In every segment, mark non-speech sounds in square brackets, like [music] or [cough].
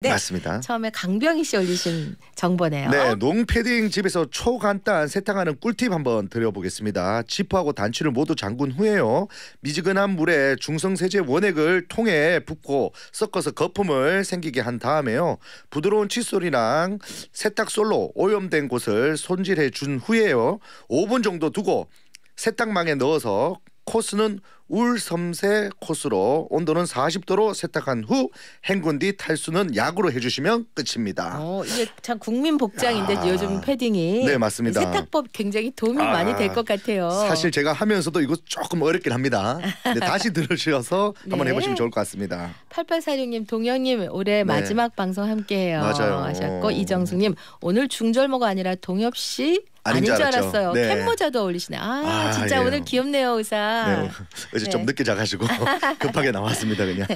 네. 맞습니다. 처음에 강병희 씨 올리신 정보네요. 네, 농패딩 집에서 초간단 세탁하는 꿀팁 한번 드려보겠습니다. 지퍼하고 단추를 모두 잠근 후에요. 미지근한 물에 중성세제 원액을 통에 붓고 섞어서 거품을 생기게 한 다음에요. 부드러운 칫솔이랑 세탁솔로 오염된 곳을 손질해 준 후에요. 5분 정도 두고 세탁망에 넣어서 코스는 울섬세 코스로 온도는 40도로 세탁한 후 헹군 뒤 탈수는 약으로 해주시면 끝입니다. 어, 이게 참 국민 복장인데 아, 요즘 패딩이 네 맞습니다. 세탁법 굉장히 도움이 아, 많이 될 것 같아요. 사실 제가 하면서도 이거 조금 어렵긴 합니다. 근 다시 들으셔서 네. 한번 해보시면 좋을 것 같습니다. 8846님, 동현님 올해 네. 마지막 방송 함께해요 맞아요. 하셨고 이정숙님 오늘 중절모가 아니라 동엽 씨 아닌, 아닌 줄 알았어요. 네. 캔모자도 어울리시네. 아, 아 진짜 예. 오늘 귀엽네요 의사. 네. 그래 네. 좀 늦게 자가지고 [laughs] 급하게 나왔습니다 그냥.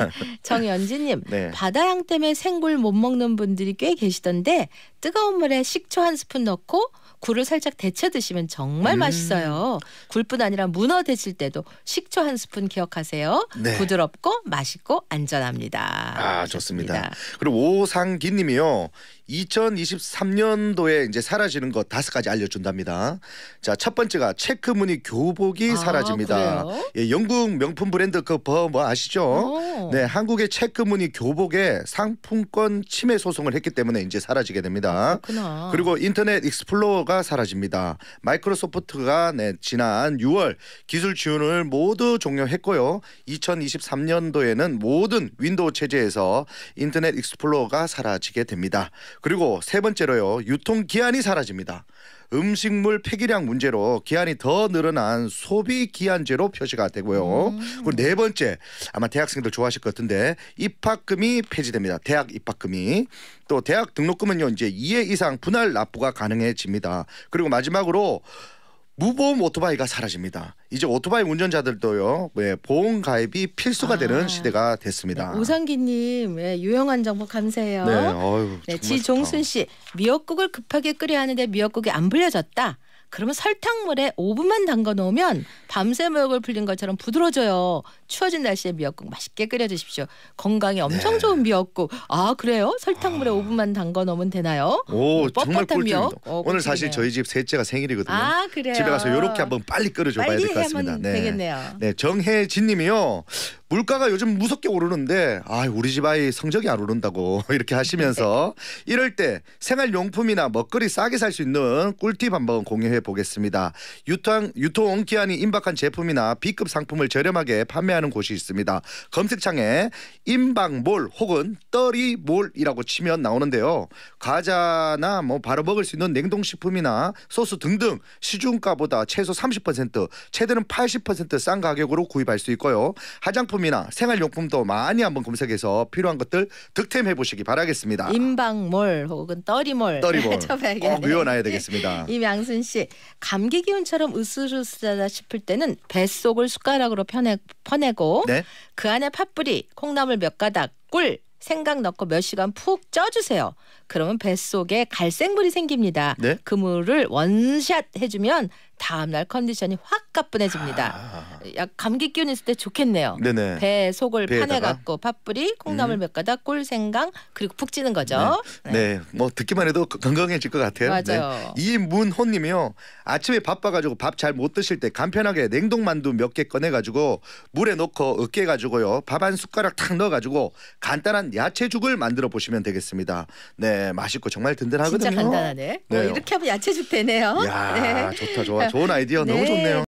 정연지님 네. 네. 바다향 때문에 생굴 못 먹는 분들이 꽤 계시던데 뜨거운 물에 식초 한 스푼 넣고 굴을 살짝 데쳐 드시면 정말 음. 맛있어요. 굴뿐 아니라 문어 데실 때도 식초 한 스푼 기억하세요. 네. 부드럽고 맛있고 안전합니다. 아 좋습니다. 좋습니다. 그리고 오상기님이요. 2023년도에 이제 사라지는 것 다섯 가지 알려준답니다. 자, 첫 번째가 체크 무늬 교복이 아, 사라집니다. 예, 영국 명품 브랜드 그버뭐 아시죠? 오. 어. 네, 한국의 체크 무늬 교복에 상품권 침해 소송을 했기 때문에 이제 사라지게 됩니다. 그렇구나. 그리고 인터넷 익스플로어가 사라집니다. 마이크로소프트가 네, 지난 6월 기술 지원을 모두 종료했고요. 2023년도에는 모든 윈도우 체제에서 인터넷 익스플로어가 사라지게 됩니다. 그리고 세 번째로요. 유통 기한이 사라집니다. 음식물 폐기량 문제로 기한이 더 늘어난 소비 기한제로 표시가 되고요. 음. 그리고 네 번째 아마 대학생들 좋아하실 것 같은데 입학금이 폐지됩니다. 대학 입학금이 또 대학 등록금은요 이제 2회 이상 분할 납부가 가능해집니다. 그리고 마지막으로 무보험 오토바이가 사라집니다. 이제 오토바이 운전자들도요, 예, 보험 가입이 필수가 아. 되는 시대가 됐습니다. 네, 오상기님, 예, 유용한 정보 감사해요. 네, 어휴, 네, 지종순 씨, 미역국을 급하게 끓여야 하는데 미역국이 안 불려졌다. 그러면 설탕물에 5분만 담가 놓으면 밤새 목욕을 풀린 것처럼 부드러져요. 워 추워진 날씨에 미역국 맛있게 끓여 드십시오. 건강에 엄청 네. 좋은 미역국. 아 그래요? 설탕물에 아. 5분만 담가 놓으면 되나요? 오 뭐 정말 꿀팁입다 어, 오늘 사실 저희 집 셋째가 생일이거든요. 아 그래요? 집에 가서 이렇게 한번 빨리 끓여줘봐야 될 것 같습니다. 네. 되겠네요. 네 정혜진님이요. 물가가 요즘 무섭게 오르는데 아 우리 집 아이 성적이 안 오른다고 [laughs] 이렇게 하시면서 네. 이럴 때 생활용품이나 먹거리 싸게 살 수 있는 꿀팁 한번 공유해 보겠습니다. 유통 유통 기한이 임박한 제품이나 B급 상품을 저렴하게 판매하는 곳이 있습니다. 검색창에 임박몰 혹은 떨이몰이라고 치면 나오는데요. 과자나 뭐 바로 먹을 수 있는 냉동식품이나 소스 등등 시중가보다 최소 30% 최대는 80%싼 가격으로 구입할 수 있고요. 화장품 식료품이나 생활용품도 많이 한번 검색해서 필요한 것들 득템해 보시기 바라겠습니다. 임방몰 혹은 떠리몰, 떠리몰 꼭 외워놔야 되겠습니다. 임양순 씨, 감기 기운처럼 으스스하다 싶을 때는 뱃속을 숟가락으로 펴내, 퍼내고 네? 그 안에 팥뿌리, 콩나물 몇 가닥, 꿀 생강 넣고 몇 시간 푹 쪄주세요. 그러면 뱃속에 갈색물이 생깁니다. 네? 그 물을 원샷 해주면 다음날 컨디션이 확 가뿐해집니다. 아. 약 감기 기운 있을 때 좋겠네요. 네네. 배 속을 파내 갖고 팥뿌리, 콩나물 음. 몇 가닥, 꿀생강 그리고 푹 찌는 거죠. 네. 네. 네. 뭐 듣기만 해도 그 건강해질 것 같아요. 네. 맞아요. 네. 이문호 님이요. 아침에 바빠 가지고 밥 잘 못 드실 때 간편하게 냉동 만두 몇 개 꺼내 가지고 물에 넣고 으깨 가지고요. 밥 한 숟가락 탁 넣어 가지고 간단한 야채죽을 만들어 보시면 되겠습니다. 네, 맛있고 정말 든든하거든요. 진짜 간단하네. 뭐 네. 뭐 이렇게 하면 야채죽 되네요. 야, 네. 좋다 좋아. 좋은 아이디어 네. 너무 좋네요.